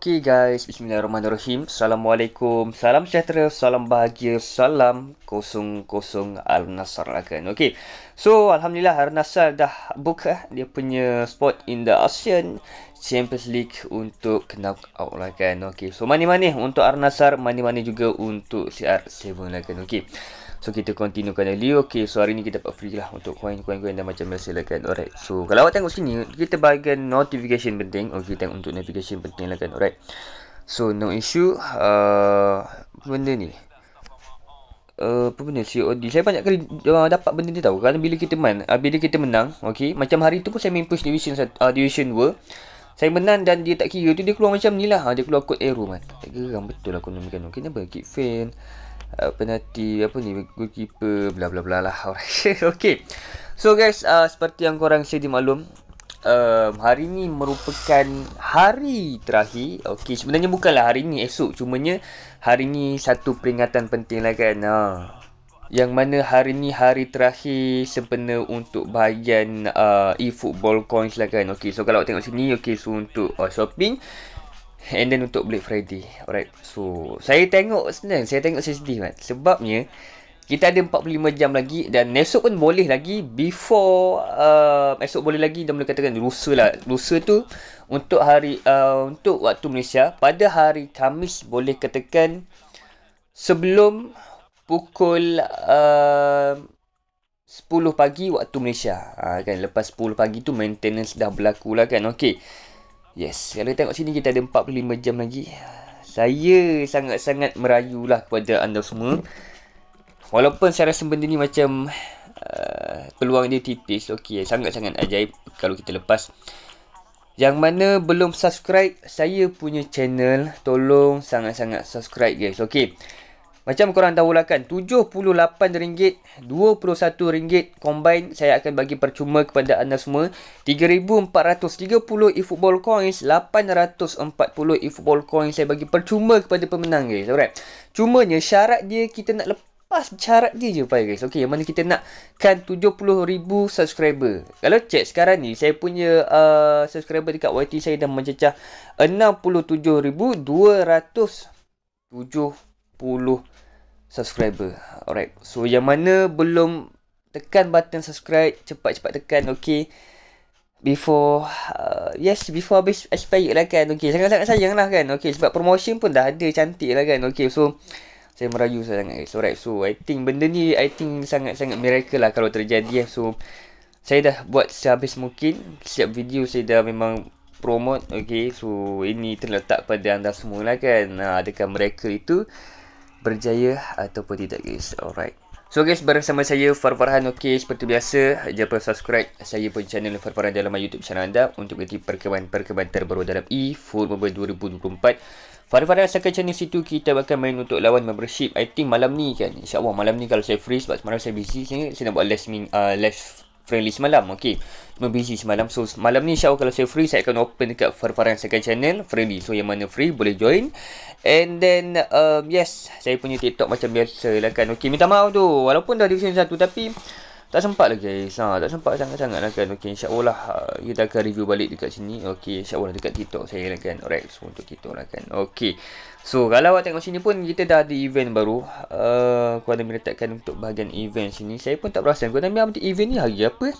Okay guys, bismillahirrahmanirrahim. Assalamualaikum, salam sejahtera, salam bahagia, salam kosong-kosong al Nasar again. Okey, so Alhamdulillah al Nasar dah buka eh? dia punya spot in the ASEAN Champions League untuk knock out lah kan. Okey, so mana mana untuk al Nasar, mana mana juga untuk CR7 lah kan. Okey. So kita continuekan dari Okay so hari ni kita dapat free lah Untuk coin-coin-coin dan macam biasa lah kan Alright So kalau awak tengok sini Kita bahagian notification penting Okay oh, tengok untuk notification penting lah kan Alright So no issue uh, Benda ni Uh, apa benda COD Saya banyak kali uh, dapat benda ni tau Kerana bila kita main uh, Bila kita menang Okay Macam hari tu pun saya main push division uh, Division 2 Saya menang dan dia tak kira tu Dia keluar macam ni lah uh, Dia keluar kod arrow man Tak geram betul lah Kenapa kan. Kenapa Keep fan Kenapa Uh, penalti apa ni goalkeeper bla bla bla lah okey so guys uh, seperti yang korang sedi maklum um, hari ni merupakan hari terakhir Okay, sebenarnya bukanlah hari ni esok cumanya hari ni satu peringatan penting lah kan ha Yang mana hari ni hari terakhir sempena untuk bahagian uh, e-football coins lah kan Okay so kalau tengok sini Okay so untuk uh, shopping And then untuk Black Friday Alright So Saya tengok senang Saya tengok saya sedih kan Sebabnya Kita ada 45 jam lagi Dan esok pun boleh lagi Before uh, Esok boleh lagi Dan boleh katakan Rusa lah Rusa tu Untuk hari uh, Untuk waktu Malaysia Pada hari Kamis Boleh katakan Sebelum Pukul uh, 10 pagi Waktu Malaysia uh, kan? Lepas 10 pagi tu Maintenance dah berlaku lah kan Okay Yes, kalau tengok sini kita ada 45 jam lagi. Saya sangat-sangat merayu lah kepada anda semua. Walaupun saya rasa benda ni macam uh, peluang dia tipis. Okey, sangat-sangat ajaib kalau kita lepas. Yang mana belum subscribe saya punya channel, tolong sangat-sangat subscribe guys. Okey. Macam korang tahu lah kan, RM78, RM21 combine saya akan bagi percuma kepada anda semua. 3,430 e-football coins, 840 e-football coins saya bagi percuma kepada pemenang guys. Alright. Cumanya syarat dia kita nak lepas syarat dia je pakai guys. Okay, yang mana kita nak kan 70,000 subscriber. Kalau check sekarang ni, saya punya uh, subscriber dekat YT saya dah mencecah 67,270 subscriber. Alright. So yang mana belum tekan button subscribe, cepat-cepat tekan okey. Before uh, yes, before habis expire lah kan. Okey, sangat-sangat sayang lah kan. Okey, sebab promotion pun dah ada cantik lah kan. Okey, so saya merayu sangat guys. Alright. So I think benda ni I think sangat-sangat miracle lah kalau terjadi. Eh. So saya dah buat sehabis mungkin. Setiap video saya dah memang promote. Okay. So, ini terletak pada anda semua lah kan. Adakah mereka itu berjaya ataupun tidak guys alright So guys bersama saya Farfarhan Okey seperti biasa Jangan lupa subscribe Saya pun channel Farfarhan Dalam YouTube channel anda Untuk mengerti perkembangan-perkembangan terbaru Dalam E Full Mobile 2024 Farfarhan asalkan channel situ Kita akan main untuk lawan membership I think malam ni kan InsyaAllah malam ni kalau saya free Sebab semalam saya busy Saya, saya nak buat last, min, uh, last friendly semalam okey memang busy semalam so malam ni insyaallah kalau saya free saya akan open dekat Farfaran second channel friendly so yang mana free boleh join and then um, yes saya punya TikTok macam biasa lah kan okay. minta maaf tu walaupun dah division satu tapi tak sempat lah guys ha, Tak sempat sangat-sangat lah kan Okay insyaAllah lah Kita akan review balik dekat sini Okay insyaAllah lah dekat TikTok saya lah kan Alright so untuk kita lah kan Okay So kalau awak tengok sini pun Kita dah ada event baru uh, Kuala Nami letakkan untuk bahagian event sini Saya pun tak perasan Kuala Nami apa event ni hari apa eh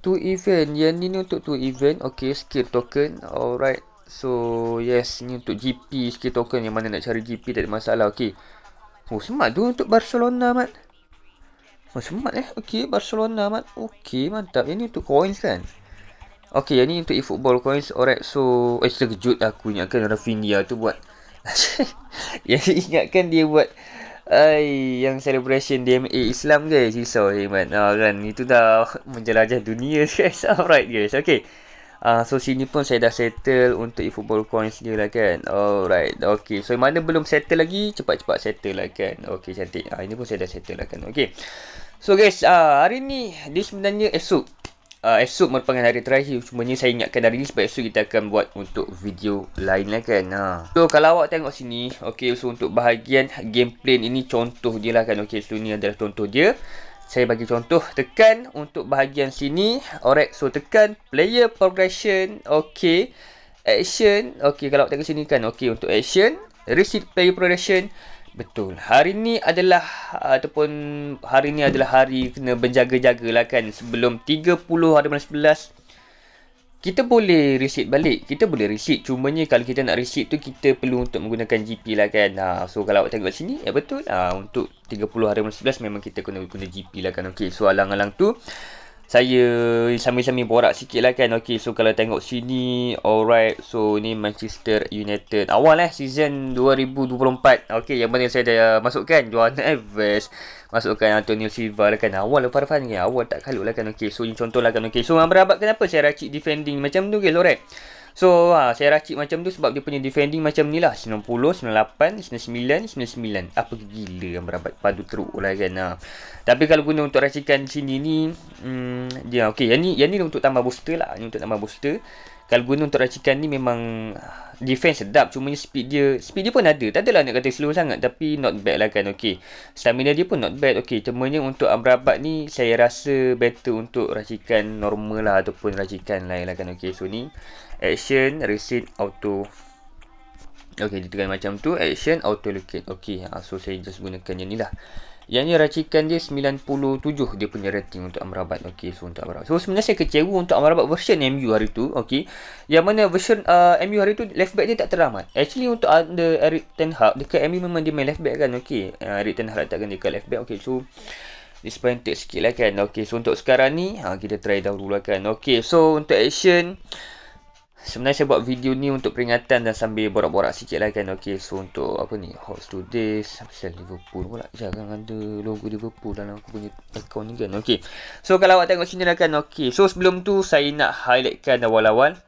Two event Yang ni ni untuk to event Okay skill token Alright So yes Ni untuk GP skill token Yang mana nak cari GP tak ada masalah Okay Oh smart tu untuk Barcelona mat Oh, semat eh. Okey, Barcelona amat. Okey, mantap. Ini untuk coins kan? Okey, yang ni untuk e-football coins. Alright, so... Eh, terkejut lah. aku ingatkan Rafinha tu buat... yang ingatkan dia buat... Ay, yang celebration DMA Islam guys. Risau, Iman. Eh, ah, kan? Itu dah menjelajah dunia guys. Alright guys, okey. Uh, so sini pun saya dah settle untuk e-football coins dia lah kan Alright, ok So mana belum settle lagi, cepat-cepat settle lah kan Ok, cantik uh, Ini pun saya dah settle lah kan Ok So guys, uh, hari ni dia sebenarnya esok. Uh, ah, esok merupakan hari terakhir. Cuma ni saya ingatkan hari ni sebab esok kita akan buat untuk video lain lah kan. Ha. So kalau awak tengok sini, okay, so untuk bahagian gameplay ini contoh dia lah kan. Okay, so ni adalah contoh dia. Saya bagi contoh, tekan untuk bahagian sini. Alright, so tekan player progression, okay. Action, okay kalau awak tengok sini kan, okay untuk action. Receipt player progression, Betul. Hari ni adalah ataupun hari ni adalah hari kena berjaga lah kan sebelum 30 hari bulan 11 kita boleh receipt balik. Kita boleh receipt. Cumanya kalau kita nak receipt tu kita perlu untuk menggunakan GP lah kan. Ha, so kalau awak tengok sini ya betul. Ha, untuk 30 hari bulan 11 memang kita kena guna GP lah kan. Okey. So alang-alang tu saya sambil-sambil borak sikit lah kan Okay so kalau tengok sini Alright so ni Manchester United Awal eh season 2024 Okay yang mana saya dah masukkan Juan Alves Masukkan Antonio Silva lah kan Awal lah Farfan ni Awal tak kalut lah kan Okay so ni contoh lah kan Okay so abang-abang kenapa saya racik defending macam tu okay, Alright So ha, saya racik macam tu sebab dia punya defending macam ni lah 90, 98, 99, 99 Apa gila yang berabat padu teruk lah kan ha. Tapi kalau guna untuk racikan sini ni hmm, dia, ya, Okay yang ni, yang ni untuk tambah booster lah Ini untuk tambah booster kalau guna untuk racikan ni memang defense sedap cuma speed dia speed dia pun ada tak adalah nak kata slow sangat tapi not bad lah kan okey stamina dia pun not bad okey temanya untuk Amrabat ni saya rasa better untuk racikan normal lah ataupun racikan lain lah kan okey so ni action reset auto okey ditekan macam tu action auto locate okay. ha, so saya just gunakan yang ni lah yang ni racikan dia 97 dia punya rating untuk Amrabat. Okay, so untuk Amrabat. So sebenarnya saya kecewa untuk Amrabat version MU hari tu. Okey. Yang mana version uh, MU hari tu left back dia tak teramat. Actually untuk under uh, Eric Ten Hag dekat MU memang dia main left back kan. Okay, Uh, Eric Ten Hag letakkan dia dekat left back. Okay, so disappointed sikit lah kan. Okey, so untuk sekarang ni ha, kita try dahulu lah kan. Okey, so untuk action sebenarnya saya buat video ni untuk peringatan dan sambil borak-borak sikit lah kan Okay so untuk apa ni Hawks Today Pasal Liverpool pula Jangan ada logo Liverpool dalam aku punya account ni kan Okay so kalau awak tengok sini lah kan Okay so sebelum tu saya nak highlightkan awal-awal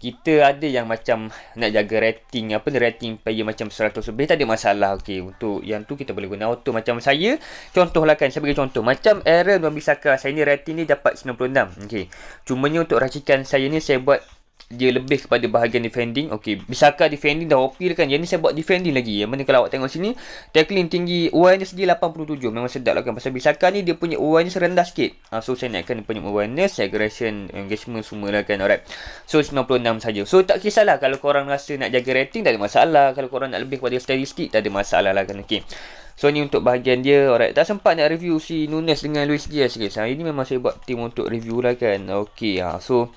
kita ada yang macam nak jaga rating apa ni rating player macam 100 lebih tak ada masalah okey untuk yang tu kita boleh guna auto macam saya contohlah kan saya bagi contoh macam Aaron Wan-Bissaka saya ni rating ni dapat 96 okey cumanya untuk racikan saya ni saya buat dia lebih kepada bahagian defending. okay. Bisaka defending dah okey kan. Yang ni saya buat defending lagi. Yang mana kalau awak tengok sini, tackling tinggi, awareness dia 87. Memang sedap lah kan. Pasal Bisaka ni dia punya awareness serendah sikit. Uh, so, saya naikkan dia punya awareness, aggression, engagement semua lah kan. Alright. So, 96 saja. So, tak kisahlah kalau korang rasa nak jaga rating, tak ada masalah. Kalau korang nak lebih kepada statistik, tak ada masalah lah kan. Okey. So ni untuk bahagian dia Alright Tak sempat nak review si Nunes dengan Luis Diaz guys ha, Ini memang saya buat team untuk review lah kan Okay ha. Ah, so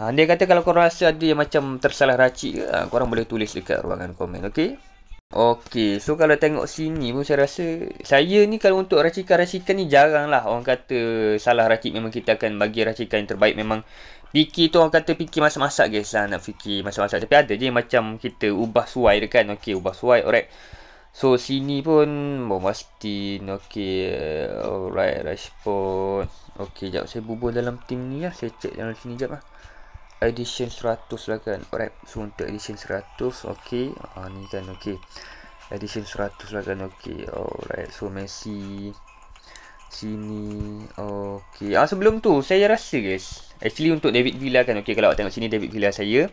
Ha, dia kata kalau korang rasa ada yang macam tersalah racik ke, ha, korang boleh tulis dekat ruangan komen, okey? Okey, so kalau tengok sini pun saya rasa saya ni kalau untuk racikan-racikan ni jaranglah orang kata salah racik memang kita akan bagi racikan yang terbaik memang fikir tu orang kata fikir masak-masak guys lah nak fikir masak-masak tapi ada je macam kita ubah suai dia kan okey ubah suai alright so sini pun bom oh, mesti. okey alright respon okey jap saya bubuh dalam team ni lah saya check dalam sini jap lah edition 100 lah kan alright so untuk edition 100 ok uh, ni kan ok edition 100 lah kan ok alright so Messi sini ok uh, sebelum tu saya rasa guys actually untuk David Villa kan ok kalau awak tengok sini David Villa saya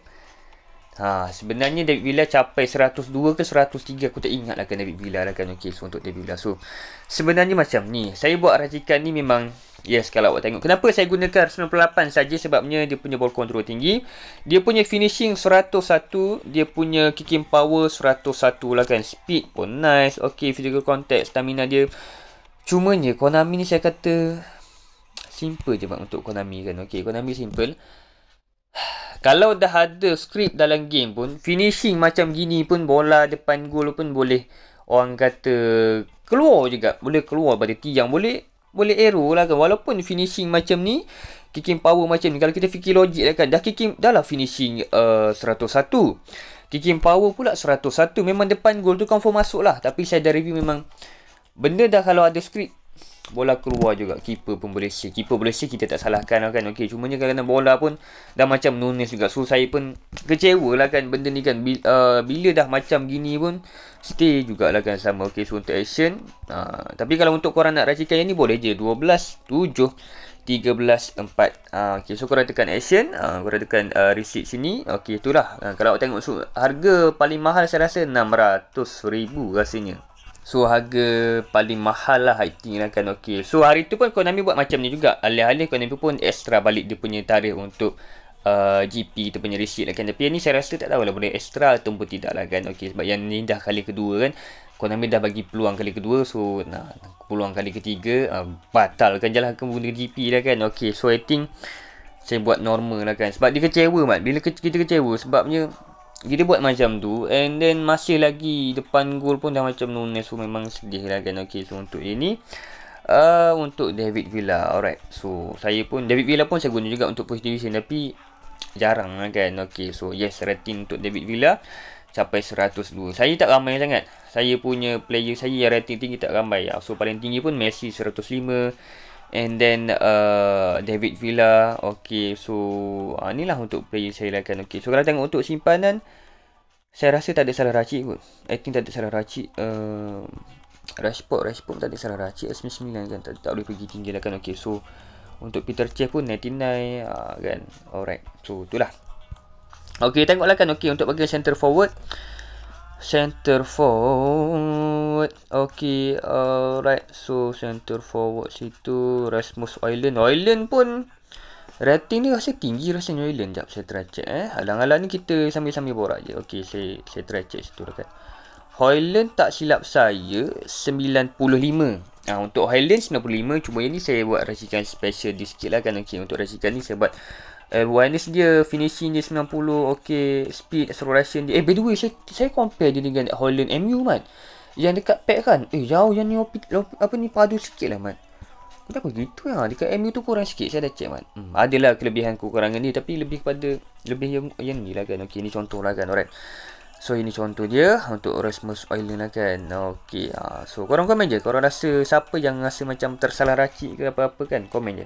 Ha, sebenarnya David Villa capai 102 ke 103 aku tak ingat lah kan David Villa lah kan okay, so untuk David Villa so sebenarnya macam ni saya buat racikan ni memang yes kalau awak tengok kenapa saya gunakan 98 saja sebabnya dia punya ball control tinggi dia punya finishing 101 dia punya kicking power 101 lah kan speed pun nice ok physical contact stamina dia cumanya Konami ni saya kata simple je bang, untuk Konami kan ok Konami simple kalau dah ada script dalam game pun finishing macam gini pun bola depan gol pun boleh orang kata keluar juga boleh keluar pada tiang boleh boleh error lah kan walaupun finishing macam ni kicking power macam ni kalau kita fikir logik lah kan dah kicking dah lah finishing uh, 101 kicking power pula 101 memang depan gol tu confirm masuk lah tapi saya dah review memang benda dah kalau ada script bola keluar juga keeper pun boleh share keeper boleh share kita tak salahkan lah kan okey cumanya kadang bola pun dah macam nunis juga so saya pun kecewa lah kan benda ni kan bila, uh, bila dah macam gini pun stay jugalah kan sama okay so untuk action uh, tapi kalau untuk korang nak racikan yang ni boleh je 12 7 13, 4 uh, Okay, so korang tekan action uh, Korang tekan uh, receipt sini Okay, itulah uh, Kalau tengok so, harga paling mahal saya rasa RM600,000 rasanya So harga paling mahal lah I think lah kan okay. So hari tu pun Konami buat macam ni juga Alih-alih Konami pun extra balik dia punya tarikh untuk Uh, GP tu punya receipt lah kan Tapi yang ni saya rasa tak tahu lah Boleh extra atau tidak lah kan okay, Sebab yang ni dah kali kedua kan Konami dah bagi peluang kali kedua So nah, peluang kali ketiga uh, Batalkan je lah guna GP lah kan okay, So I think Saya buat normal lah kan Sebab dia kecewa mat Bila ke- kita kecewa Sebabnya jadi buat macam tu And then masih lagi depan gol pun dah macam nunes So memang sedih lah kan Okay so untuk ini uh, Untuk David Villa Alright so saya pun David Villa pun saya guna juga untuk first division Tapi jarang lah kan Okay so yes rating untuk David Villa Capai 102 Saya tak ramai sangat Saya punya player saya yang rating tinggi tak ramai So paling tinggi pun Messi 105 And then uh, David Villa Okay so uh, lah untuk player saya lakukan Okay so kalau tengok untuk simpanan Saya rasa tak ada salah racik kot I think tak ada salah racik uh, Rashford Rashport pun tak ada salah racik S99 kan tak, tak boleh pergi tinggi lah kan Okay so Untuk Peter Chef pun 99 uh, kan Alright So itulah Okay tengok lah kan Okay untuk bagian center forward center forward okey alright so center forward situ Rasmus Island Island pun rating ni rasa tinggi rasa New Island jap saya try check eh halang-halang ni kita sambil-sambil borak je okey saya saya try check situ dekat Highland tak silap saya 95 Ah ha, untuk Highland 95 cuma yang ni saya buat racikan special di sikit lah kan okay, untuk racikan ni saya buat Everyone eh, ni dia finishing dia 90 okey speed acceleration dia eh by the way saya, saya compare dia dengan Holland MU man yang dekat pack kan eh jauh yang ni opi, opi, apa ni padu sikit lah man kenapa gitu ya dekat MU tu kurang sikit saya dah check man hmm, adalah kelebihan kekurangan ni tapi lebih kepada lebih yang yang ni lah kan okey ni contoh lah kan alright So ini contoh dia untuk Rasmus Island lah kan Okay ha. So korang komen je Korang rasa siapa yang rasa macam tersalah rakit ke apa-apa kan Komen je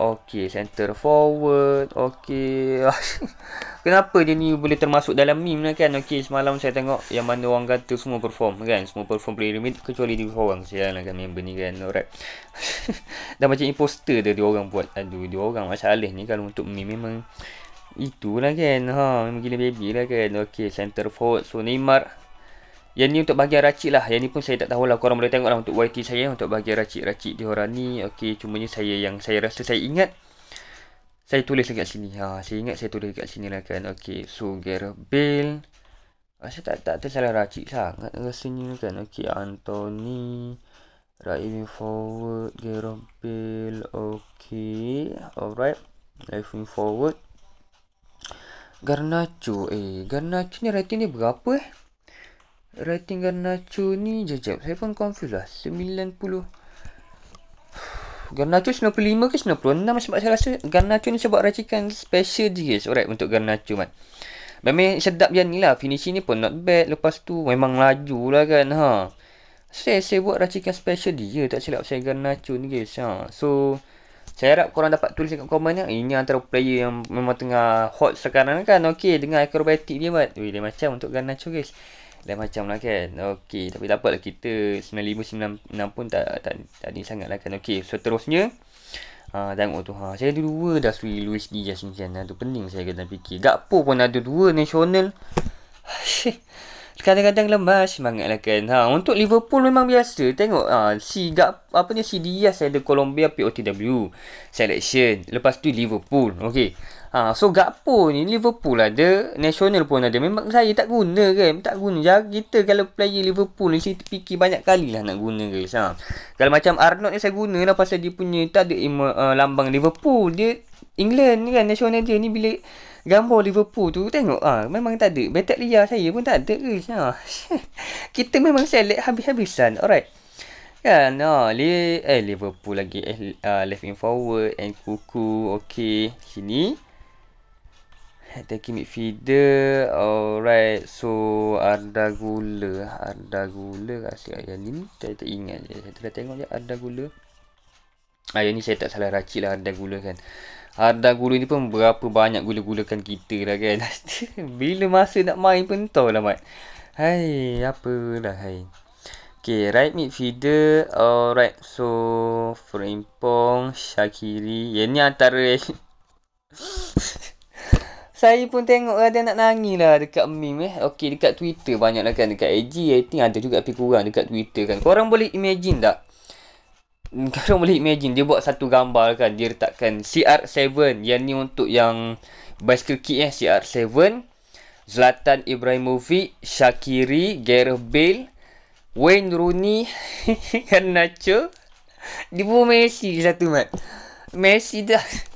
Okey, center forward. Okey. Kenapa dia ni boleh termasuk dalam meme lah kan? Okey, semalam saya tengok yang mana orang kata semua perform kan? Semua perform player limit kecuali dia orang. Saya lah kan member ni kan? Alright. Dan macam imposter dia dia orang buat. Aduh, dia orang masalah ni kalau untuk meme memang itulah kan? Ha, memang gila baby lah kan? Okey, center forward. So, Neymar. Yang ni untuk bahagian racik lah. Yang ni pun saya tak tahu lah. Korang boleh tengok lah untuk YT saya. Untuk bahagian racik-racik diorang ni. Okay. Cumanya saya yang saya rasa saya ingat. Saya tulis dekat sini. Ha, saya ingat saya tulis dekat sini lah kan. Okay. So, Gareth Saya tak, tak tersalah racik sangat rasanya kan. Okay. Anthony. Driving forward. Gareth Bale. Okay. Alright. Driving forward. Garnacho. Eh. Garnacho ni rating ni berapa eh? Rating Garnacho ni jejak Saya pun confused lah 90 Garnacho 95 ke 96 Sebab saya rasa Garnacho ni sebab racikan special dia Alright untuk Garnacho kan Memang sedap je ni lah Finishing ni pun not bad Lepas tu memang laju lah kan ha. Saya, saya buat racikan special dia Tak silap saya Garnacho ni guys ha. So saya harap korang dapat tulis dekat komen ya. Ini antara player yang memang tengah hot sekarang kan. Okey, dengan akrobatik dia buat. Wih, dia macam untuk Garnacho guys. Lain macam lah kan okay. tapi tak apalah kita 9596 pun tak, tak, tak ni sangat lah kan Okey seterusnya Ha, dan oh tu ha, Saya ada dua dah Sui louis ni Ya Sinchan Itu pening saya kena fikir Gakpo pun ada dua Nasional Kadang-kadang lemah Semangat lah kan ha, Untuk Liverpool memang biasa Tengok ha, Si Gak Apa ni Si Diaz Saya ada Colombia POTW Selection Lepas tu Liverpool okay. Ha, so Gakpo ni Liverpool ada, National pun ada. Memang saya tak guna kan. Tak guna. Ya, kita kalau player Liverpool ni saya fikir banyak kali lah nak guna guys. Ha. Kalau macam Arnold ni saya guna lah pasal dia punya tak ada ima, uh, eh, lambang Liverpool. Dia England ni kan National dia ni bila gambar Liverpool tu tengok ah ha, memang tak ada. Betak Lia saya pun tak ada guys. Ha. kita memang select habis-habisan. Alright. Kan, no, oh, ha, Li eh, Liverpool lagi eh, uh, left in forward and Kuku, okay, sini. Attacking midfielder Alright So Arda Gula Arda Gula Rasa yang ni Saya tak ingat je Saya dah tengok je Arda Gula ah, Yang ni saya tak salah racik lah Arda Gula kan Arda Gula ni pun Berapa banyak gula-gulakan kita lah kan Bila masa nak main pun Tahu lah Mat Hai Apalah hai Okay right midfielder Alright so Frimpong Shakiri Yang ni antara Saya pun tengok lah dia nak nangis lah dekat meme eh. Okey dekat Twitter banyak lah kan. Dekat IG, I think ada juga tapi kurang dekat Twitter kan. Korang boleh imagine tak? Hmm, korang boleh imagine dia buat satu gambar kan. Dia letakkan CR7 yang ni untuk yang bicycle kit eh. CR7. Zlatan Ibrahimovic, Shakiri, Gareth Bale, Wayne Rooney, Nacho, dia pun Messi satu mat. Messi dah.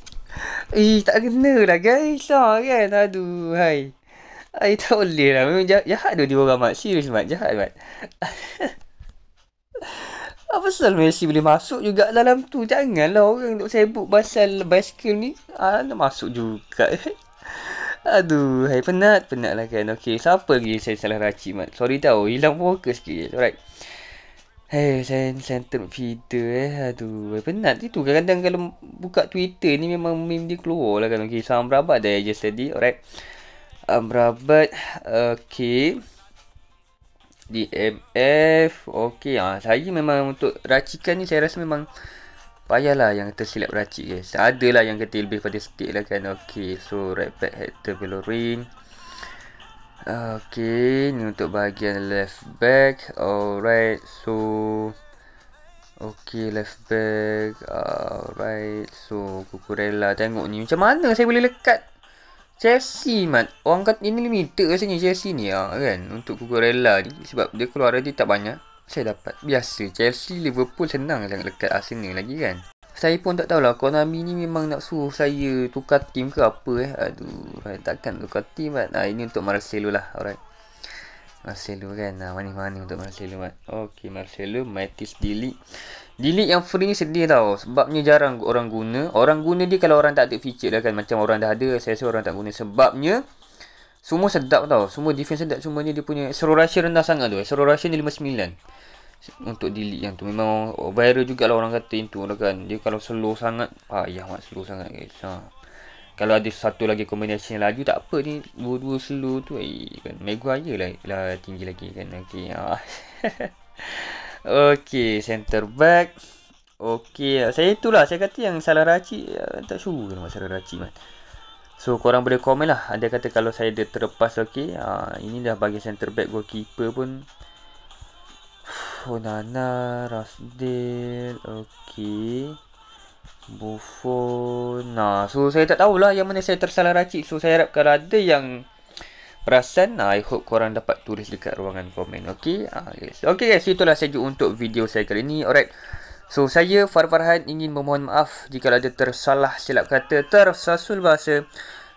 Eh, tak kena lah guys. Ha, kan? Aduh, hai. Hai, tak boleh lah. Memang jahat, jahat dia orang, Mat. Serius, Mat. Jahat, Mat. Apa salah Messi boleh masuk juga dalam tu? Janganlah orang nak sibuk pasal basikal ni. Ah, masuk juga. Eh. Aduh, hai penat, penat lah kan. Okay, siapa lagi saya salah racik, Mat? Sorry tau, hilang fokus sikit. Alright. Hei, saya, saya tengok feeder eh. Aduh, penat itu. Kadang-kadang kalau buka Twitter ni memang meme dia keluar lah kan. Okay, so Amrabat dah just tadi. Alright. Amrabat. Okay. DMF. Okay, Ah, saya memang untuk racikan ni saya rasa memang payahlah yang tersilap racik Ada lah yang kata lebih pada stick lah kan. Okay, so right back hector belorin. Okay, ni untuk bahagian left back. Alright, so Okay, left back. Alright, so Kukurella tengok ni macam mana saya boleh lekat Chelsea man. Orang kata ini limited rasanya Chelsea ni ah kan untuk Kukurella ni sebab dia keluar dia tak banyak. Saya dapat biasa Chelsea Liverpool senang sangat lekat Arsenal lagi kan saya pun tak tahulah Konami ni memang nak suruh saya tukar tim ke apa eh aduh takkan tukar tim kan ah, ini untuk Marcelo lah alright Marcelo kan ah, mana mana untuk Marcelo kan Okay, Marcelo Matis delete delete yang free ni sedih tau sebabnya jarang orang guna orang guna dia kalau orang tak ada feature lah kan macam orang dah ada saya rasa orang tak guna sebabnya semua sedap tau semua defense sedap semuanya dia punya slow rusher rendah sangat tu slow rusher ni untuk delete yang tu memang viral juga lah orang kata itu lah kan dia kalau slow sangat ah ya mak slow sangat guys ha. kalau ada satu lagi kombinasi yang laju tak apa ni dua-dua slow tu eh kan mega aja lah, lah tinggi lagi kan okey ha. okey center back okey saya itulah saya kata yang salah raci eh, tak sure kenapa salah raci man So korang boleh komen lah Ada kata kalau saya dia terlepas okey ha, Ini dah bagi center back goalkeeper pun Honana, Rasdil, okay, Buffon. Nah, so saya tak tahulah yang mana saya tersalah racik. So saya harap kalau ada yang perasan, nah, I hope korang dapat tulis dekat ruangan komen, okay? Ah, yes. Okey guys, itulah saja untuk video saya kali ini. Alright. So saya Farfarhan ingin memohon maaf jika ada tersalah silap kata, tersasul bahasa.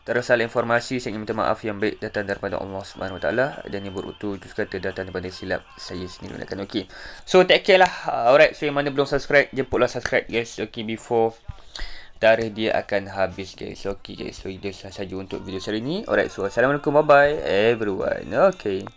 Terasal informasi saya ingin minta maaf yang baik datang daripada Allah SWT Dan yang buruk tu juga kata datang daripada silap saya sendiri nak okay. So take care lah ah, Alright so yang mana belum subscribe jemputlah subscribe guys Okay before tarikh dia akan habis guys Okay guys so itu sahaja untuk video saya ini Alright so assalamualaikum bye bye everyone Okay